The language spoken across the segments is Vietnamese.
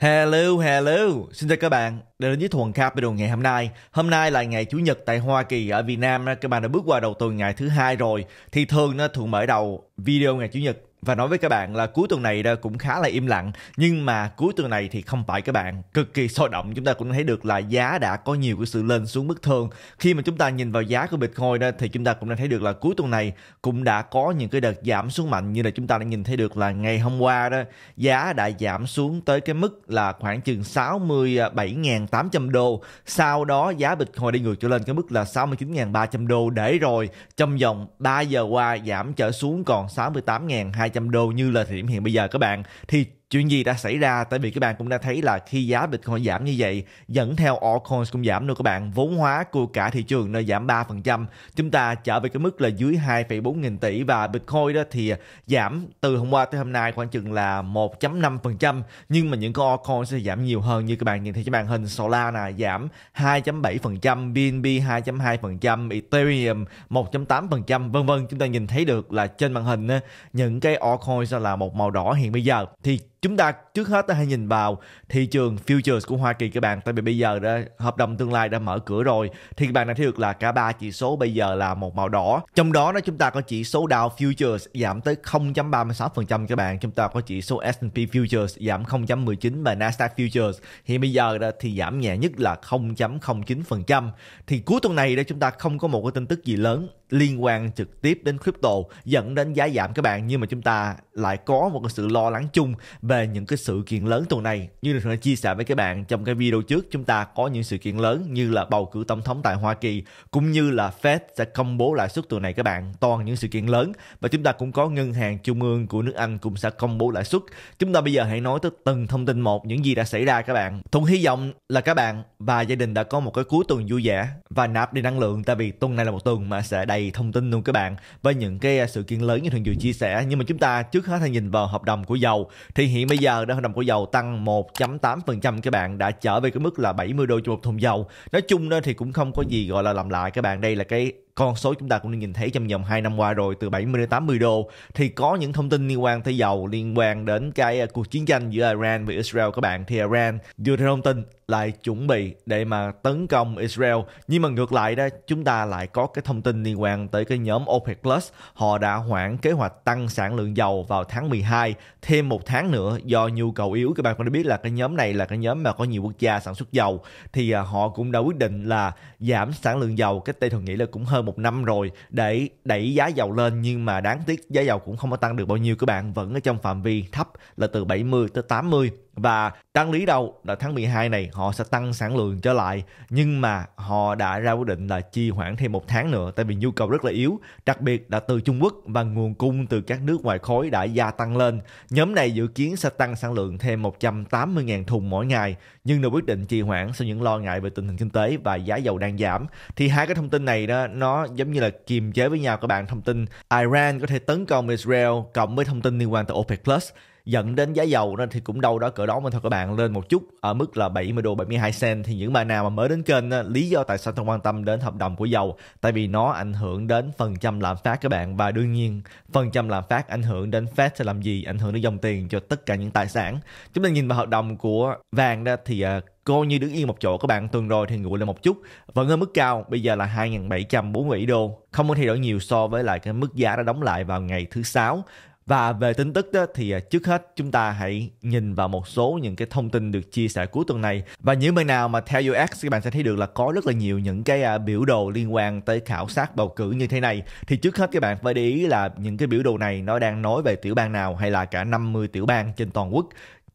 Hello, hello. Xin chào các bạn. Đã đến với Thuần Capital ngày hôm nay. Hôm nay là ngày Chủ nhật tại Hoa Kỳ ở Việt Nam. Các bạn đã bước qua đầu tuần ngày thứ hai rồi. Thì thường nó thường mở đầu video ngày Chủ nhật và nói với các bạn là cuối tuần này đã cũng khá là im lặng nhưng mà cuối tuần này thì không phải các bạn cực kỳ sôi động chúng ta cũng thấy được là giá đã có nhiều cái sự lên xuống bất thường khi mà chúng ta nhìn vào giá của bitcoin đó thì chúng ta cũng đã thấy được là cuối tuần này cũng đã có những cái đợt giảm xuống mạnh như là chúng ta đã nhìn thấy được là ngày hôm qua đó giá đã giảm xuống tới cái mức là khoảng chừng 67.800 đô sau đó giá bitcoin đi ngược trở lên cái mức là 69.300 đô để rồi trong vòng 3 giờ qua giảm trở xuống còn 68.200 200 đô như là thời điểm hiện bây giờ các bạn thì chuyện gì đã xảy ra tại vì các bạn cũng đã thấy là khi giá Bitcoin giảm như vậy dẫn theo altcoins cũng giảm nữa các bạn vốn hóa của cả thị trường nó giảm 3% chúng ta trở về cái mức là dưới 2,4 nghìn tỷ và Bitcoin đó thì giảm từ hôm qua tới hôm nay khoảng chừng là 1.5% nhưng mà những cái altcoin sẽ giảm nhiều hơn như các bạn nhìn thấy trên màn hình Solar Solana giảm 2.7% BNB 2.2% Ethereum 1.8% vân vân chúng ta nhìn thấy được là trên màn hình những cái altcoin là một màu đỏ hiện bây giờ thì chúng ta trước hết ta hãy nhìn vào thị trường futures của Hoa Kỳ các bạn tại vì bây giờ đã hợp đồng tương lai đã mở cửa rồi thì các bạn đã thấy được là cả ba chỉ số bây giờ là một màu đỏ trong đó nó chúng ta có chỉ số Dow futures giảm tới 0.36% các bạn chúng ta có chỉ số S&P futures giảm 0.19 và Nasdaq futures hiện bây giờ đó thì giảm nhẹ nhất là 0.09% thì cuối tuần này đó chúng ta không có một cái tin tức gì lớn liên quan trực tiếp đến crypto dẫn đến giá giảm các bạn nhưng mà chúng ta lại có một cái sự lo lắng chung về những cái sự kiện lớn tuần này như được đã chia sẻ với các bạn trong cái video trước chúng ta có những sự kiện lớn như là bầu cử tổng thống tại Hoa Kỳ cũng như là Fed sẽ công bố lãi suất tuần này các bạn toàn những sự kiện lớn và chúng ta cũng có ngân hàng trung ương của nước Anh cũng sẽ công bố lãi suất chúng ta bây giờ hãy nói tới từng thông tin một những gì đã xảy ra các bạn Thuận hy vọng là các bạn và gia đình đã có một cái cuối tuần vui vẻ và nạp đi năng lượng tại vì tuần này là một tuần mà sẽ đẩy đầy thông tin luôn các bạn với những cái à, sự kiện lớn như thường vừa chia sẻ nhưng mà chúng ta trước hết hãy nhìn vào hợp đồng của dầu thì hiện bây giờ đó hợp đồng của dầu tăng 1.8% các bạn đã trở về cái mức là 70 đô cho một thùng dầu nói chung đó thì cũng không có gì gọi là làm lại các bạn đây là cái con số chúng ta cũng nhìn thấy trong vòng 2 năm qua rồi từ 70 đến 80 đô thì có những thông tin liên quan tới dầu liên quan đến cái à, cuộc chiến tranh giữa Iran và Israel các bạn thì Iran dựa theo thông tin lại chuẩn bị để mà tấn công Israel nhưng mà ngược lại đó chúng ta lại có cái thông tin liên quan tới cái nhóm OPEC Plus họ đã hoãn kế hoạch tăng sản lượng dầu vào tháng 12 thêm một tháng nữa do nhu cầu yếu các bạn cũng đã biết là cái nhóm này là cái nhóm mà có nhiều quốc gia sản xuất dầu thì à, họ cũng đã quyết định là giảm sản lượng dầu cách đây thường nghĩ là cũng hơn một năm rồi để đẩy giá dầu lên nhưng mà đáng tiếc giá dầu cũng không có tăng được bao nhiêu các bạn vẫn ở trong phạm vi thấp là từ 70 tới 80 và đáng lý đâu là tháng 12 này họ sẽ tăng sản lượng trở lại nhưng mà họ đã ra quyết định là chi hoãn thêm một tháng nữa tại vì nhu cầu rất là yếu đặc biệt là từ Trung Quốc và nguồn cung từ các nước ngoài khối đã gia tăng lên nhóm này dự kiến sẽ tăng sản lượng thêm 180.000 thùng mỗi ngày nhưng được quyết định trì hoãn sau những lo ngại về tình hình kinh tế và giá dầu đang giảm thì hai cái thông tin này đó nó giống như là kiềm chế với nhau các bạn thông tin Iran có thể tấn công Israel cộng với thông tin liên quan tới OPEC Plus dẫn đến giá dầu thì cũng đâu đó cỡ đó mà thôi các bạn lên một chút ở mức là 70 đô 72 cent thì những bạn nào mà mới đến kênh lý do tại sao tôi quan tâm đến hợp đồng của dầu tại vì nó ảnh hưởng đến phần trăm lạm phát các bạn và đương nhiên phần trăm lạm phát ảnh hưởng đến Fed sẽ làm gì ảnh hưởng đến dòng tiền cho tất cả những tài sản chúng ta nhìn vào hợp đồng của vàng đó thì à, coi như đứng yên một chỗ các bạn tuần rồi thì nguội lên một chút vẫn ở mức cao bây giờ là 2.740 đô không có thay đổi nhiều so với lại cái mức giá đã đóng lại vào ngày thứ sáu và về tin tức đó, thì à, trước hết chúng ta hãy nhìn vào một số những cái thông tin được chia sẻ cuối tuần này. Và những bạn nào mà theo UX các bạn sẽ thấy được là có rất là nhiều những cái à, biểu đồ liên quan tới khảo sát bầu cử như thế này. Thì trước hết các bạn phải để ý là những cái biểu đồ này nó đang nói về tiểu bang nào hay là cả 50 tiểu bang trên toàn quốc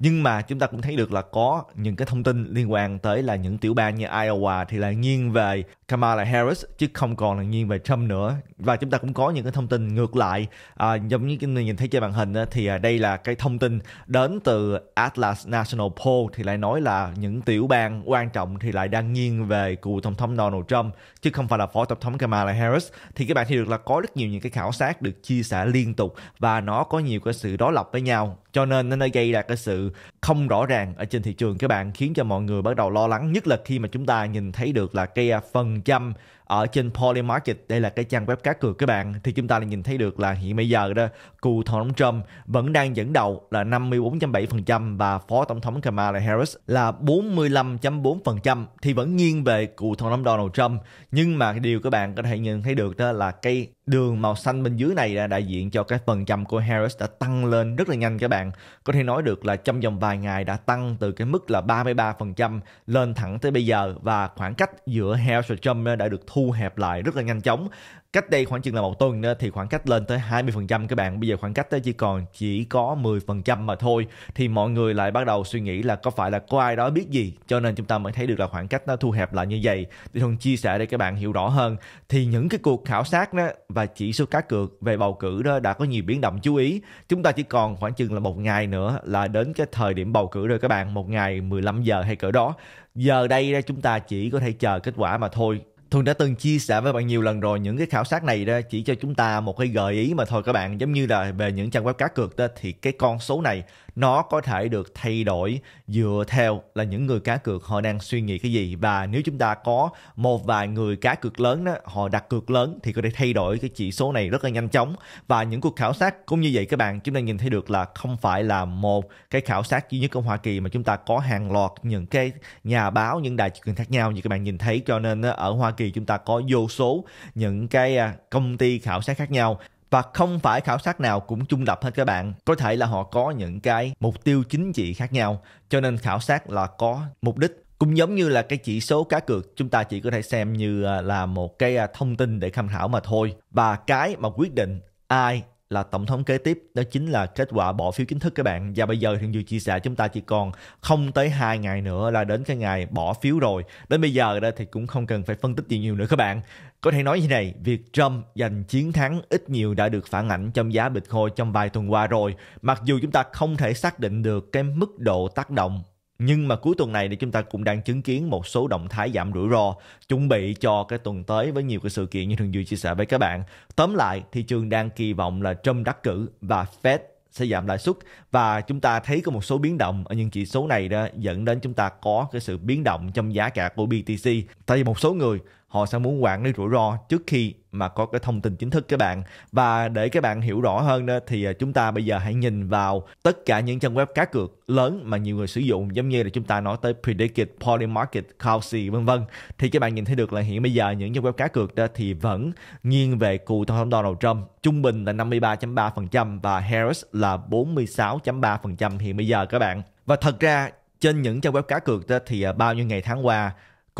nhưng mà chúng ta cũng thấy được là có những cái thông tin liên quan tới là những tiểu bang như Iowa thì là nghiêng về Kamala Harris chứ không còn là nghiêng về Trump nữa và chúng ta cũng có những cái thông tin ngược lại à, giống như cái ta nhìn thấy trên màn hình thì à, đây là cái thông tin đến từ Atlas National Poll thì lại nói là những tiểu bang quan trọng thì lại đang nghiêng về cựu tổng thống Donald Trump chứ không phải là phó tổng thống Kamala Harris thì các bạn thấy được là có rất nhiều những cái khảo sát được chia sẻ liên tục và nó có nhiều cái sự đối lập với nhau cho nên nó gây ra cái sự không rõ ràng ở trên thị trường các bạn khiến cho mọi người bắt đầu lo lắng nhất là khi mà chúng ta nhìn thấy được là cái à, phần trăm ở trên Polymarket đây là cái trang web cá cược các bạn thì chúng ta lại nhìn thấy được là hiện bây giờ đó cựu tổng thống Trump vẫn đang dẫn đầu là 54.7% và phó tổng thống Kamala Harris là 45.4% thì vẫn nghiêng về cựu tổng thống Donald Trump nhưng mà điều các bạn có thể nhìn thấy được đó là cái đường màu xanh bên dưới này là đại diện cho cái phần trăm của Harris đã tăng lên rất là nhanh các bạn có thể nói được là trong vòng vài ngày đã tăng từ cái mức là 33% lên thẳng tới bây giờ và khoảng cách giữa Harris và Trump đã được thu thu hẹp lại rất là nhanh chóng cách đây khoảng chừng là một tuần nữa thì khoảng cách lên tới 20% các bạn bây giờ khoảng cách tới chỉ còn chỉ có 10% mà thôi thì mọi người lại bắt đầu suy nghĩ là có phải là có ai đó biết gì cho nên chúng ta mới thấy được là khoảng cách nó thu hẹp lại như vậy thì thường chia sẻ để các bạn hiểu rõ hơn thì những cái cuộc khảo sát đó và chỉ số cá cược về bầu cử đó đã có nhiều biến động chú ý chúng ta chỉ còn khoảng chừng là một ngày nữa là đến cái thời điểm bầu cử rồi các bạn một ngày 15 giờ hay cỡ đó giờ đây chúng ta chỉ có thể chờ kết quả mà thôi thường đã từng chia sẻ với bạn nhiều lần rồi những cái khảo sát này đó chỉ cho chúng ta một cái gợi ý mà thôi các bạn giống như là về những trang web cá cược đó thì cái con số này nó có thể được thay đổi dựa theo là những người cá cược họ đang suy nghĩ cái gì và nếu chúng ta có một vài người cá cược lớn đó họ đặt cược lớn thì có thể thay đổi cái chỉ số này rất là nhanh chóng và những cuộc khảo sát cũng như vậy các bạn chúng ta nhìn thấy được là không phải là một cái khảo sát duy nhất ở Hoa Kỳ mà chúng ta có hàng loạt những cái nhà báo những đài truyền khác nhau như các bạn nhìn thấy cho nên ở Hoa Kỳ chúng ta có vô số những cái à, công ty khảo sát khác nhau và không phải khảo sát nào cũng trung lập hết các bạn có thể là họ có những cái mục tiêu chính trị khác nhau cho nên khảo sát là có mục đích cũng giống như là cái chỉ số cá cược chúng ta chỉ có thể xem như à, là một cái à, thông tin để tham khảo mà thôi và cái mà quyết định ai là tổng thống kế tiếp đó chính là kết quả bỏ phiếu chính thức các bạn và bây giờ thì như chia sẻ chúng ta chỉ còn không tới hai ngày nữa là đến cái ngày bỏ phiếu rồi đến bây giờ đó thì cũng không cần phải phân tích gì nhiều nữa các bạn có thể nói như này, việc Trump giành chiến thắng ít nhiều đã được phản ảnh trong giá bịch khôi trong vài tuần qua rồi. Mặc dù chúng ta không thể xác định được cái mức độ tác động nhưng mà cuối tuần này thì chúng ta cũng đang chứng kiến một số động thái giảm rủi ro chuẩn bị cho cái tuần tới với nhiều cái sự kiện như Thường dự chia sẻ với các bạn. Tóm lại, thị trường đang kỳ vọng là Trump đắc cử và Fed sẽ giảm lãi suất và chúng ta thấy có một số biến động ở những chỉ số này đó dẫn đến chúng ta có cái sự biến động trong giá cả của BTC. Tại vì một số người họ sẽ muốn quản lý rủi ro trước khi mà có cái thông tin chính thức các bạn và để các bạn hiểu rõ hơn đó thì à, chúng ta bây giờ hãy nhìn vào tất cả những trang web cá cược lớn mà nhiều người sử dụng giống như là chúng ta nói tới Predicted, Polymarket, Kalsi vân vân thì các bạn nhìn thấy được là hiện bây giờ những trang web cá cược đó thì vẫn nghiêng về cựu tổng thống Donald Trump trung bình là 53.3% và Harris là 46.3% hiện bây giờ các bạn và thật ra trên những trang web cá cược thì à, bao nhiêu ngày tháng qua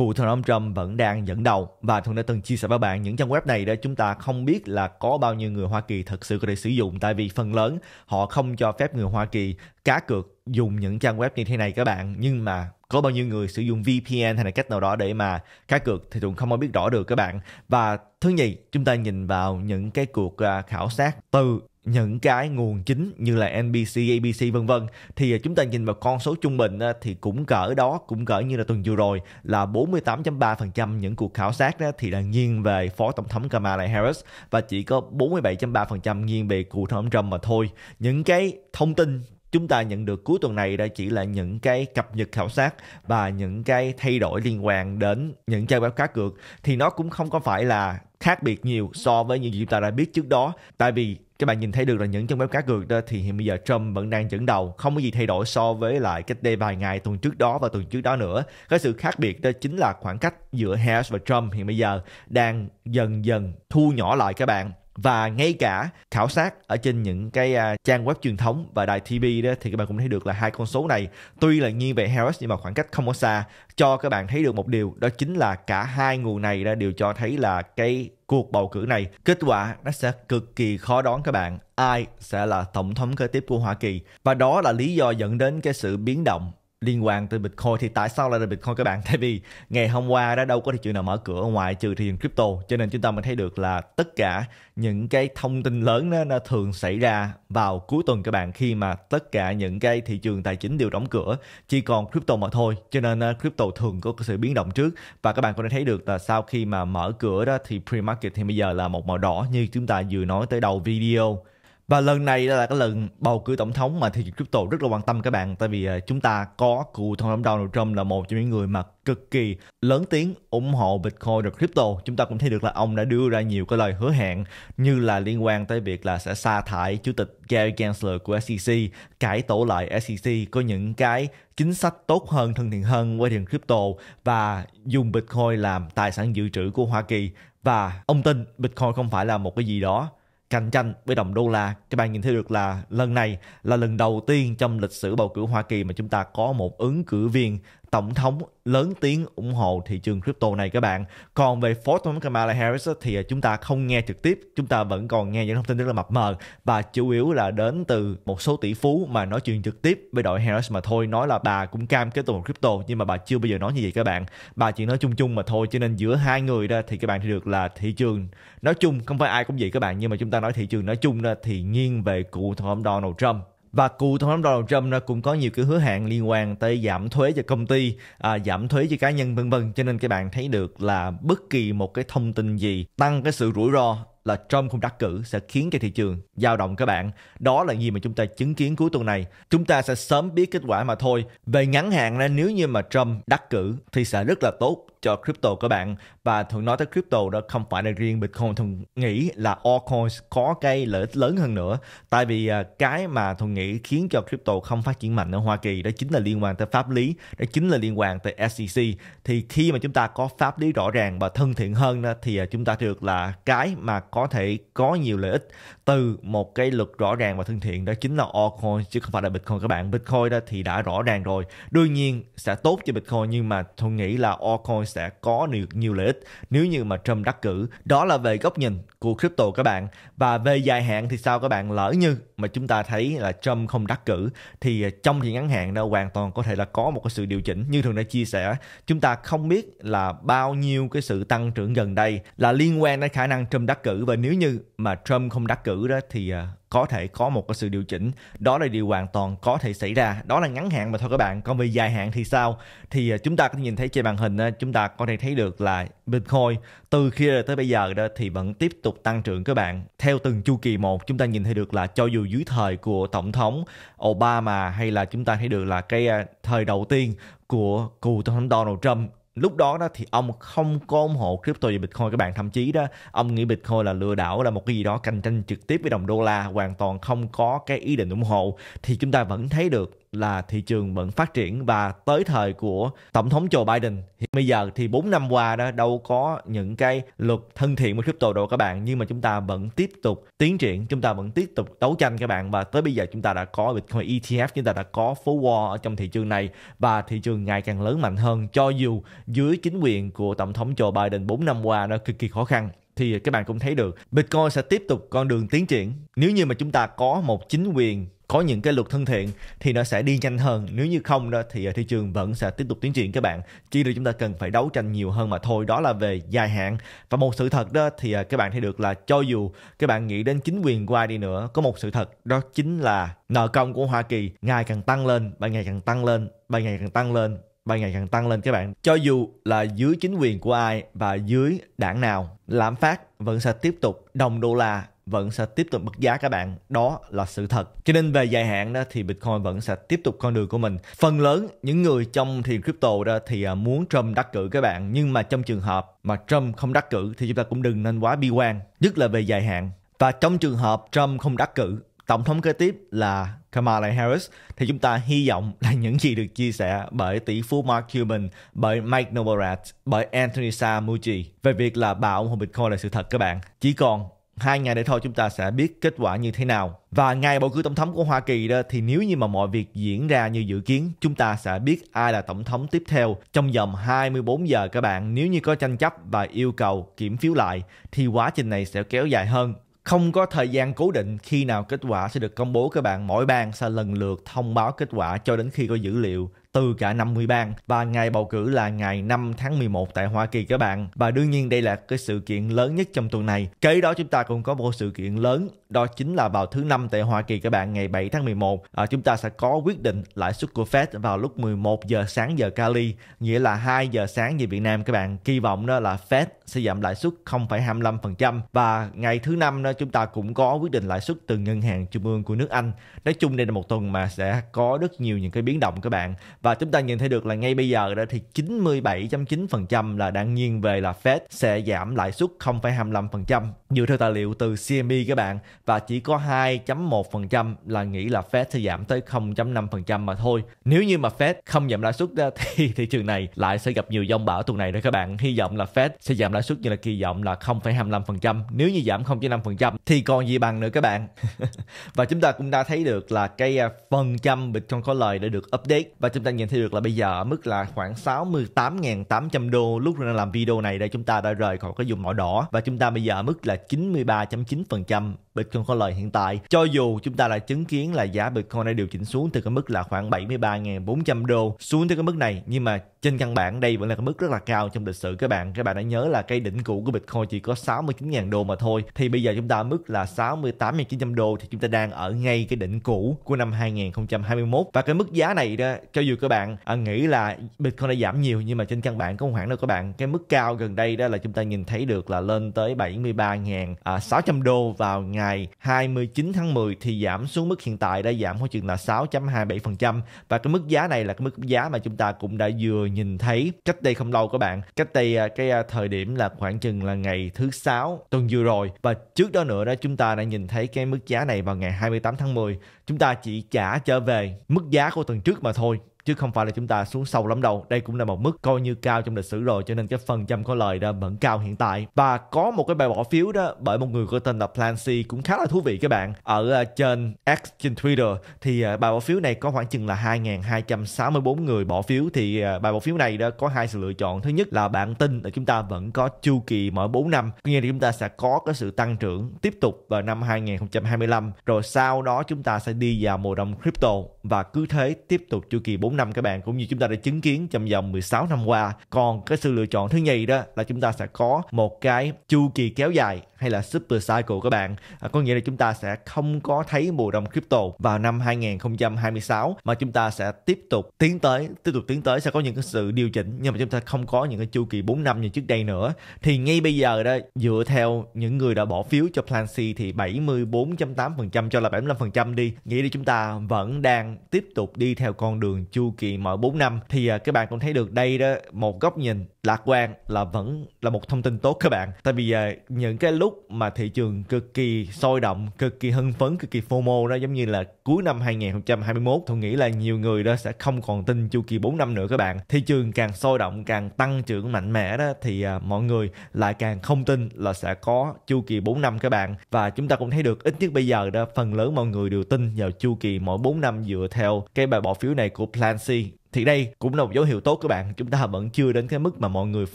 cựu Donald Trump vẫn đang dẫn đầu và Thuận đã từng chia sẻ với bạn những trang web này để chúng ta không biết là có bao nhiêu người Hoa Kỳ thật sự có thể sử dụng tại vì phần lớn họ không cho phép người Hoa Kỳ cá cược dùng những trang web như thế này các bạn nhưng mà có bao nhiêu người sử dụng VPN hay là cách nào đó để mà cá cược thì tụi không ai biết rõ được các bạn và thứ nhì chúng ta nhìn vào những cái cuộc à, khảo sát từ những cái nguồn chính như là NBC, ABC vân vân thì à, chúng ta nhìn vào con số trung bình à, thì cũng cỡ đó cũng cỡ như là tuần vừa rồi là 48.3% những cuộc khảo sát thì là nghiêng về phó tổng thống Kamala Harris và chỉ có 47.3% nghiêng về cựu tổng thống Trump mà thôi. Những cái thông tin chúng ta nhận được cuối tuần này đó chỉ là những cái cập nhật khảo sát và những cái thay đổi liên quan đến những trang web cá cược thì nó cũng không có phải là khác biệt nhiều so với những gì chúng ta đã biết trước đó tại vì các bạn nhìn thấy được là những trang web cá cược đó thì hiện bây giờ Trump vẫn đang dẫn đầu không có gì thay đổi so với lại cách đây vài ngày tuần trước đó và tuần trước đó nữa cái sự khác biệt đó chính là khoảng cách giữa Harris và Trump hiện bây giờ đang dần dần thu nhỏ lại các bạn và ngay cả khảo sát ở trên những cái à, trang web truyền thống và đài TV đó thì các bạn cũng thấy được là hai con số này tuy là nghiêng về Harris nhưng mà khoảng cách không có xa cho các bạn thấy được một điều đó chính là cả hai nguồn này đã đều cho thấy là cái cuộc bầu cử này kết quả nó sẽ cực kỳ khó đoán các bạn ai sẽ là tổng thống kế tiếp của Hoa Kỳ và đó là lý do dẫn đến cái sự biến động liên quan tới Bitcoin thì tại sao lại là Bitcoin các bạn? Tại vì ngày hôm qua đã đâu có thị trường nào mở cửa ngoài trừ thị trường crypto cho nên chúng ta mới thấy được là tất cả những cái thông tin lớn đó, nó thường xảy ra vào cuối tuần các bạn khi mà tất cả những cái thị trường tài chính đều đóng cửa chỉ còn crypto mà thôi cho nên ờ, crypto thường có sự biến động trước và các bạn có thể thấy được là sau khi mà mở cửa đó thì pre-market thì bây giờ là một màu đỏ như chúng ta vừa nói tới đầu video và lần này là cái lần bầu cử tổng thống mà thị trường crypto rất là quan tâm các bạn tại vì ờ, chúng ta có cựu tổng thống Donald Trump là một trong những người mà cực kỳ lớn tiếng ủng hộ Bitcoin và crypto. Chúng ta cũng thấy được là ông đã đưa ra nhiều cái lời hứa hẹn như là liên quan tới việc là sẽ sa thải chủ tịch Gary Gensler của SEC, cải tổ lại SEC có những cái chính sách tốt hơn, thân thiện hơn với tiền crypto và dùng Bitcoin làm tài sản dự trữ của Hoa Kỳ và ông tin Bitcoin không phải là một cái gì đó cạnh tranh với đồng đô la. Các bạn nhìn thấy được là lần này là lần đầu tiên trong lịch sử bầu cử Hoa Kỳ mà chúng ta có một ứng cử viên tổng thống lớn tiếng ủng hộ thị trường crypto này các bạn. Còn về phó tổng thống Kamala Harris thì à, chúng ta không nghe trực tiếp, chúng ta vẫn còn nghe những thông tin rất là mập mờ và chủ yếu là đến từ một số tỷ phú mà nói chuyện trực tiếp với đội Harris mà thôi, nói là bà cũng cam kết tổ crypto nhưng mà bà chưa bao giờ nói như vậy các bạn. Bà chỉ nói chung chung mà thôi cho nên giữa hai người ra thì các bạn thì được là thị trường nói chung không phải ai cũng vậy các bạn nhưng mà chúng ta nói thị trường nói chung ra thì nghiêng về cụ tổng thống Donald Trump và cựu tổng thống Donald Trump cũng có nhiều cái hứa hẹn liên quan tới giảm thuế cho công ty, à, giảm thuế cho cá nhân vân vân. Cho nên các bạn thấy được là bất kỳ một cái thông tin gì tăng cái sự rủi ro là Trump không đắc cử sẽ khiến cho thị trường dao động các bạn. Đó là gì mà chúng ta chứng kiến cuối tuần này. Chúng ta sẽ sớm biết kết quả mà thôi. Về ngắn hạn là nếu như mà Trump đắc cử thì sẽ rất là tốt cho crypto các bạn và thường nói tới crypto đó không phải là riêng Bitcoin thường nghĩ là altcoins có cái lợi ích lớn hơn nữa tại vì à, cái mà thường nghĩ khiến cho crypto không phát triển mạnh ở Hoa Kỳ đó chính là liên quan tới pháp lý đó chính là liên quan tới SEC thì khi mà chúng ta có pháp lý rõ ràng và thân thiện hơn đó, thì à, chúng ta được là cái mà có thể có nhiều lợi ích từ một cái luật rõ ràng và thân thiện đó chính là altcoin chứ không phải là Bitcoin các bạn Bitcoin đó thì đã rõ ràng rồi đương nhiên sẽ tốt cho Bitcoin nhưng mà tôi nghĩ là altcoin sẽ có được nhiều lợi ích nếu như mà Trump đắc cử. Đó là về góc nhìn của crypto các bạn. Và về dài hạn thì sao các bạn lỡ như mà chúng ta thấy là Trump không đắc cử thì à, trong thì ngắn hạn nó hoàn toàn có thể là có một cái sự điều chỉnh. Như thường đã chia sẻ, chúng ta không biết là bao nhiêu cái sự tăng trưởng gần đây là liên quan đến khả năng Trump đắc cử và nếu như mà Trump không đắc cử đó thì à, có thể có một cái sự điều chỉnh đó là điều hoàn toàn có thể xảy ra đó là ngắn hạn mà thôi các bạn còn về dài hạn thì sao thì ờ, chúng ta có thể nhìn thấy trên màn hình chúng ta có thể thấy được là Bitcoin từ khi tới bây giờ đó thì vẫn tiếp tục tăng trưởng các bạn theo từng chu kỳ một chúng ta nhìn thấy được là cho dù dưới thời của tổng thống Obama hay là chúng ta thấy được là cái ờ, thời đầu tiên của cựu tổng thống Donald Trump lúc đó đó thì ông không có ủng hộ crypto và bitcoin các bạn thậm chí đó ông nghĩ bitcoin là lừa đảo là một cái gì đó cạnh tranh trực tiếp với đồng đô la hoàn toàn không có cái ý định ủng hộ thì chúng ta vẫn thấy được là thị trường vẫn phát triển và tới thời của tổng thống Joe Biden thì bây giờ thì 4 năm qua đó đâu có những cái luật thân thiện với crypto đâu các bạn nhưng mà chúng ta vẫn tiếp tục tiến triển chúng ta vẫn tiếp tục đấu tranh các bạn và tới bây giờ chúng ta đã có Bitcoin ETF chúng ta đã có phố War ở trong thị trường này và thị trường ngày càng lớn mạnh hơn cho dù dưới chính quyền của tổng thống Joe Biden 4 năm qua nó cực kỳ khó khăn thì các bạn cũng thấy được Bitcoin sẽ tiếp tục con đường tiến triển nếu như mà chúng ta có một chính quyền có những cái luật thân thiện thì nó sẽ đi nhanh hơn nếu như không đó thì ờ, thị trường vẫn sẽ tiếp tục tiến triển các bạn chỉ là chúng ta cần phải đấu tranh nhiều hơn mà thôi đó là về dài hạn và một sự thật đó thì ờ, các bạn thấy được là cho dù các bạn nghĩ đến chính quyền của ai đi nữa có một sự thật đó chính là nợ công của Hoa Kỳ ngày càng tăng lên và ngày càng tăng lên và ngày càng tăng lên và ngày càng tăng lên các bạn cho dù là dưới chính quyền của ai và dưới đảng nào lạm phát vẫn sẽ tiếp tục đồng đô la vẫn sẽ tiếp tục bứt giá các bạn đó là sự thật cho nên về dài hạn đó thì bitcoin vẫn sẽ tiếp tục con đường của mình phần lớn những người trong thị crypto đó thì à, muốn trump đắc cử các bạn nhưng mà trong trường hợp mà trump không đắc cử thì chúng ta cũng đừng nên quá bi quan nhất là về dài hạn và trong trường hợp trump không đắc cử tổng thống kế tiếp là Kamala Harris thì chúng ta hy vọng là những gì được chia sẻ bởi tỷ phú Mark Cuban, bởi Mike Novogratz, bởi Anthony Samucci về việc là bảo ủng hộ Bitcoin là sự thật các bạn. Chỉ còn hai ngày nữa thôi chúng ta sẽ biết kết quả như thế nào. Và ngày bầu cử tổng thống của Hoa Kỳ đó thì nếu như mà mọi việc diễn ra như dự kiến, chúng ta sẽ biết ai là tổng thống tiếp theo trong vòng 24 giờ các bạn. Nếu như có tranh chấp và yêu cầu kiểm phiếu lại thì quá trình này sẽ kéo dài hơn không có thời gian cố định khi nào kết quả sẽ được công bố các bạn mỗi bang sẽ lần lượt thông báo kết quả cho đến khi có dữ liệu từ cả 50 bang và ngày bầu cử là ngày 5 tháng 11 tại Hoa Kỳ các bạn. Và đương nhiên đây là cái sự kiện lớn nhất trong tuần này. Kế đó chúng ta cũng có một sự kiện lớn đó chính là vào thứ năm tại Hoa Kỳ các bạn ngày 7 tháng 11 à, chúng ta sẽ có quyết định lãi suất của Fed vào lúc 11 giờ sáng giờ Cali nghĩa là 2 giờ sáng giờ Việt Nam các bạn kỳ vọng đó là Fed sẽ giảm lãi suất 0,25% và ngày thứ năm đó chúng ta cũng có quyết định lãi suất từ ngân hàng trung ương của nước Anh nói chung đây là một tuần mà sẽ có rất nhiều những cái biến động các bạn và chúng ta nhìn thấy được là ngay bây giờ đó thì 97.9% là đang nghiêng về là Fed sẽ giảm lãi suất 0,25% dựa theo tài liệu từ CME các bạn và chỉ có 2.1% là nghĩ là Fed sẽ giảm tới 0.5% mà thôi. Nếu như mà Fed không giảm lãi suất thì thị trường này lại sẽ gặp nhiều dông bão tuần này đó các bạn. Hy vọng là Fed sẽ giảm lãi suất như là kỳ vọng là 0,25%. Nếu như giảm 0,5% thì còn gì bằng nữa các bạn. và chúng ta cũng đã thấy được là cái à, phần trăm Bitcoin có lời đã được update và chúng ta ta nhìn thấy được là bây giờ ở mức là khoảng 68.800 đô lúc Rona làm video này đây chúng ta đã rời khỏi cái vùng mỏ đỏ và chúng ta bây giờ ở mức là 93.9% Bitcoin có lời hiện tại. Cho dù chúng ta đã chứng kiến là giá Bitcoin đã điều chỉnh xuống từ cái mức là khoảng 73.400 đô xuống tới cái mức này nhưng mà trên căn bản đây vẫn là cái mức rất là cao trong lịch sử các bạn. Các bạn đã nhớ là cái đỉnh cũ của Bitcoin chỉ có 69.000 đô mà thôi. Thì bây giờ chúng ta ở mức là 68.900 đô thì chúng ta đang ở ngay cái đỉnh cũ của năm 2021 và cái mức giá này đó cho dù các bạn à, nghĩ là Bitcoin đã giảm nhiều nhưng mà trên căn bản có khoảng đâu các bạn cái mức cao gần đây đó là chúng ta nhìn thấy được là lên tới 73.600 à, đô vào ngày 29 tháng 10 thì giảm xuống mức hiện tại đã giảm khoảng chừng là 6.27% và cái mức giá này là cái mức giá mà chúng ta cũng đã vừa nhìn thấy cách đây không lâu các bạn cách đây à, cái thời điểm là khoảng chừng là ngày thứ sáu tuần vừa rồi và trước đó nữa đó chúng ta đã nhìn thấy cái mức giá này vào ngày 28 tháng 10 chúng ta chỉ trả trở về mức giá của tuần trước mà thôi chứ không phải là chúng ta xuống sâu lắm đâu. Đây cũng là một mức coi như cao trong lịch sử rồi cho nên cái phần trăm có lời đó vẫn cao hiện tại. Và có một cái bài bỏ phiếu đó bởi một người có tên là Plancy cũng khá là thú vị các bạn. Ở à, trên X trên Twitter thì à, bài bỏ phiếu này có khoảng chừng là 2.264 người bỏ phiếu thì à, bài bỏ phiếu này đó có hai sự lựa chọn. Thứ nhất là bạn tin là chúng ta vẫn có chu kỳ mỗi 4 năm, có nghĩa là chúng ta sẽ có cái sự tăng trưởng tiếp tục vào năm 2025 rồi sau đó chúng ta sẽ đi vào mùa đông crypto và cứ thế tiếp tục chu kỳ 4 năm các bạn cũng như chúng ta đã chứng kiến trong vòng 16 năm qua. Còn cái sự lựa chọn thứ nhì đó là chúng ta sẽ có một cái chu kỳ kéo dài hay là super cycle các bạn. À, có nghĩa là chúng ta sẽ không có thấy mùa đông crypto vào năm 2026 mà chúng ta sẽ tiếp tục tiến tới, tiếp tục tiến tới sẽ có những cái sự điều chỉnh nhưng mà chúng ta không có những cái chu kỳ 4 năm như trước đây nữa. Thì ngay bây giờ đó dựa theo những người đã bỏ phiếu cho Plan C thì 74.8% cho là 75% đi. Nghĩa là chúng ta vẫn đang đang tiếp tục đi theo con đường chu kỳ mỗi 4 năm thì à, các bạn cũng thấy được đây đó một góc nhìn lạc quan là vẫn là một thông tin tốt các bạn tại vì ờ, những cái lúc mà thị trường cực kỳ sôi động cực kỳ hưng phấn cực kỳ FOMO đó giống như là cuối năm 2021 tôi nghĩ là nhiều người đó sẽ không còn tin chu kỳ 4 năm nữa các bạn thị trường càng sôi động càng tăng trưởng mạnh mẽ đó thì ờ, mọi người lại càng không tin là sẽ có chu kỳ 4 năm các bạn và chúng ta cũng thấy được ít nhất bây giờ đó phần lớn mọi người đều tin vào chu kỳ mỗi 4 năm dựa theo cái bài bỏ phiếu này của Plan C thì đây cũng là một dấu hiệu tốt các bạn chúng ta vẫn chưa đến cái mức mà mọi người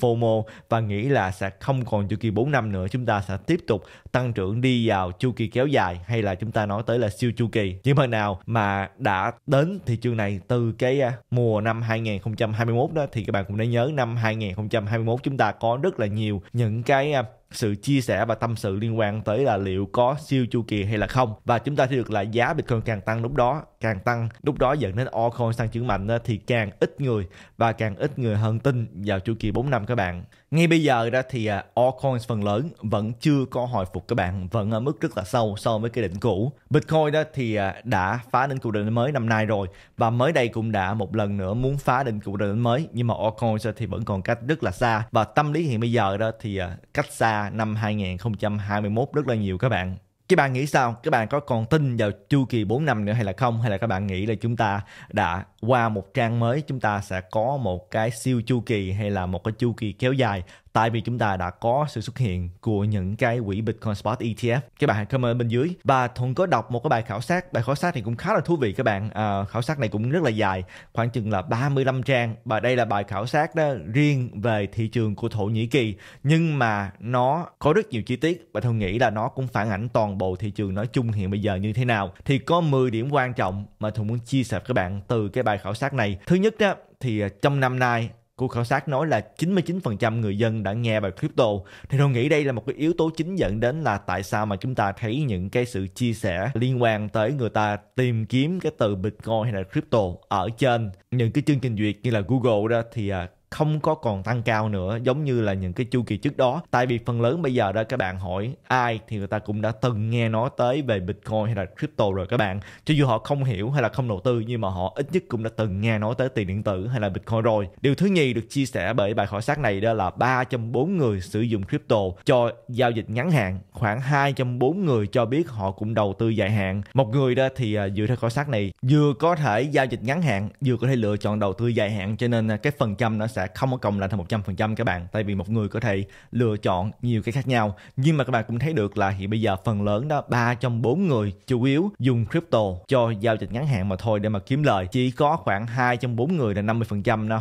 FOMO và nghĩ là sẽ không còn chu kỳ 4 năm nữa chúng ta sẽ tiếp tục tăng trưởng đi vào chu kỳ kéo dài hay là chúng ta nói tới là siêu chu kỳ nhưng mà nào mà đã đến thị trường này từ cái à, mùa năm 2021 đó thì các bạn cũng đã nhớ năm 2021 chúng ta có rất là nhiều những cái à, sự chia sẻ và tâm sự liên quan tới là liệu có siêu chu kỳ hay là không và chúng ta thấy được là giá Bitcoin càng tăng lúc đó càng tăng lúc đó dẫn đến altcoin tăng trưởng mạnh ờ, thì càng ít người và càng ít người hơn tin vào chu kỳ 4 năm các bạn ngay bây giờ đó thì ờ, altcoin phần lớn vẫn chưa có hồi phục các bạn vẫn ở mức rất là sâu so với cái đỉnh cũ Bitcoin đó thì ờ, đã phá đỉnh cũ đỉnh mới năm nay rồi và mới đây cũng đã một lần nữa muốn phá đỉnh cũ đỉnh mới nhưng mà altcoin thì vẫn còn cách rất là xa và tâm lý hiện bây giờ đó thì cách xa năm 2021 rất là nhiều các bạn. Các bạn nghĩ sao? Các bạn có còn tin vào chu kỳ 4 năm nữa hay là không? Hay là các bạn nghĩ là chúng ta đã qua một trang mới, chúng ta sẽ có một cái siêu chu kỳ hay là một cái chu kỳ kéo dài tại vì chúng ta đã có sự xuất hiện của những cái quỹ Bitcoin Spot ETF. Các bạn hãy comment bên dưới. Và Thuận có đọc một cái bài khảo sát, bài khảo sát thì cũng khá là thú vị các bạn. À, khảo sát này cũng rất là dài, khoảng chừng là 35 trang và đây là bài khảo sát đó riêng về thị trường của Thổ Nhĩ Kỳ nhưng mà nó có rất nhiều chi tiết và Thuận nghĩ là nó cũng phản ảnh toàn bộ thị trường nói chung hiện bây giờ như thế nào. Thì có 10 điểm quan trọng mà Thuận muốn chia sẻ với các bạn từ cái bài khảo sát này. Thứ nhất đó thì à, trong năm nay Cuộc khảo sát nói là 99% người dân đã nghe về crypto. Thì tôi nghĩ đây là một cái yếu tố chính dẫn đến là tại sao mà chúng ta thấy những cái sự chia sẻ liên quan tới người ta tìm kiếm cái từ Bitcoin hay là crypto ở trên những cái chương trình duyệt như là Google đó thì à, không có còn tăng cao nữa giống như là những cái chu kỳ trước đó tại vì phần lớn bây giờ đó các bạn hỏi ai thì người ta cũng đã từng nghe nói tới về bitcoin hay là crypto rồi các bạn cho dù họ không hiểu hay là không đầu tư nhưng mà họ ít nhất cũng đã từng nghe nói tới tiền điện tử hay là bitcoin rồi điều thứ nhì được chia sẻ bởi bài khảo sát này đó là ba bốn người sử dụng crypto cho giao dịch ngắn hạn khoảng hai bốn người cho biết họ cũng đầu tư dài hạn một người đó thì à, dựa theo khảo sát này vừa có thể giao dịch ngắn hạn vừa có thể lựa chọn đầu tư dài hạn cho nên à, cái phần trăm nó sẽ không có cộng lại thành một trăm phần các bạn tại vì một người có thể lựa chọn nhiều cái khác nhau nhưng mà các bạn cũng thấy được là hiện bây giờ phần lớn đó ba trong bốn người chủ yếu dùng crypto cho giao dịch ngắn hạn mà thôi để mà kiếm lời chỉ có khoảng hai trong bốn người là năm mươi